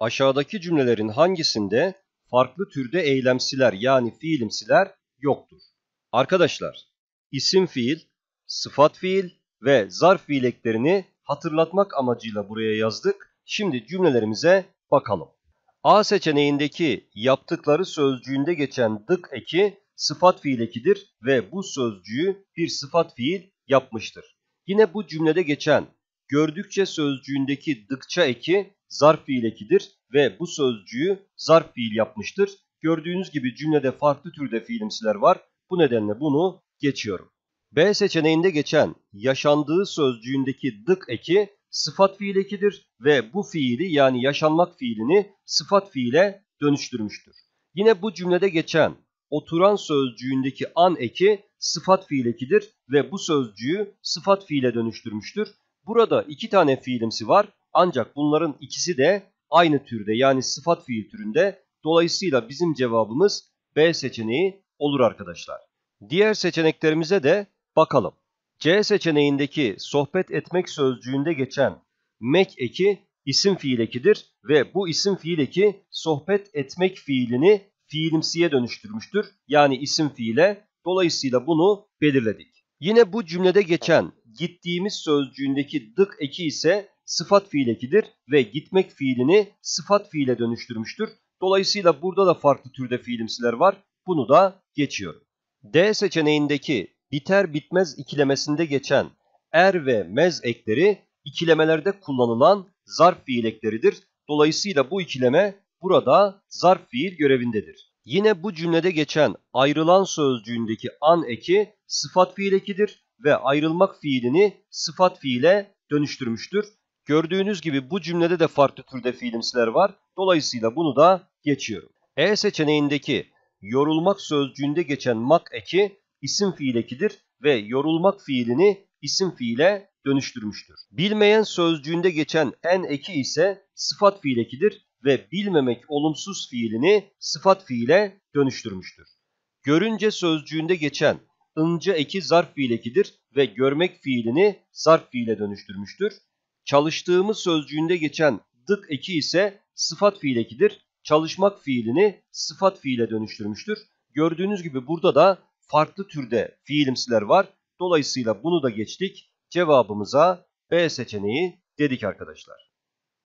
aşağıdaki cümlelerin hangisinde farklı türde eylemsiler yani fiilimsiler yoktur? Arkadaşlar, isim fiil, sıfat fiil ve zarf fiileklerini hatırlatmak amacıyla buraya yazdık. Şimdi cümlelerimize bakalım. A seçeneğindeki yaptıkları sözcüğünde geçen dık eki sıfat fiil ekidir ve bu sözcüğü bir sıfat fiil yapmıştır. Yine bu cümlede geçen Gördükçe sözcüğündeki dıkça eki zarf fiil ekidir ve bu sözcüğü zarf fiil yapmıştır. Gördüğünüz gibi cümlede farklı türde fiilimsiler var. Bu nedenle bunu geçiyorum. B seçeneğinde geçen yaşandığı sözcüğündeki dık eki sıfat fiil ekidir ve bu fiili yani yaşanmak fiilini sıfat fiile dönüştürmüştür. Yine bu cümlede geçen oturan sözcüğündeki an eki sıfat fiil ekidir ve bu sözcüğü sıfat fiile dönüştürmüştür. Burada iki tane fiilimsi var ancak bunların ikisi de aynı türde yani sıfat fiil türünde. Dolayısıyla bizim cevabımız B seçeneği olur arkadaşlar. Diğer seçeneklerimize de bakalım. C seçeneğindeki sohbet etmek sözcüğünde geçen mek eki isim fiil ekidir ve bu isim fiil eki sohbet etmek fiilini fiilimsiye dönüştürmüştür. Yani isim fiile dolayısıyla bunu belirledik. Yine bu cümlede geçen gittiğimiz sözcüğündeki dık eki ise sıfat fiil ekidir ve gitmek fiilini sıfat fiile dönüştürmüştür. Dolayısıyla burada da farklı türde fiilimsiler var. Bunu da geçiyorum. D seçeneğindeki biter bitmez ikilemesinde geçen er ve mez ekleri ikilemelerde kullanılan zarf fiil ekleridir. Dolayısıyla bu ikileme burada zarf fiil görevindedir. Yine bu cümlede geçen ayrılan sözcüğündeki an eki sıfat fiil ekidir ve ayrılmak fiilini sıfat fiile dönüştürmüştür. Gördüğünüz gibi bu cümlede de farklı türde fiilimsiler var. Dolayısıyla bunu da geçiyorum. E seçeneğindeki yorulmak sözcüğünde geçen mak eki isim fiil ekidir ve yorulmak fiilini isim fiile dönüştürmüştür. Bilmeyen sözcüğünde geçen en eki ise sıfat fiil ekidir ve bilmemek olumsuz fiilini sıfat fiile dönüştürmüştür. Görünce sözcüğünde geçen ince eki zarf fiil ekidir ve görmek fiilini zarf fiile dönüştürmüştür. Çalıştığımız sözcüğünde geçen dık eki ise sıfat fiil ekidir. Çalışmak fiilini sıfat fiile dönüştürmüştür. Gördüğünüz gibi burada da farklı türde fiilimsiler var. Dolayısıyla bunu da geçtik. Cevabımıza B seçeneği dedik arkadaşlar.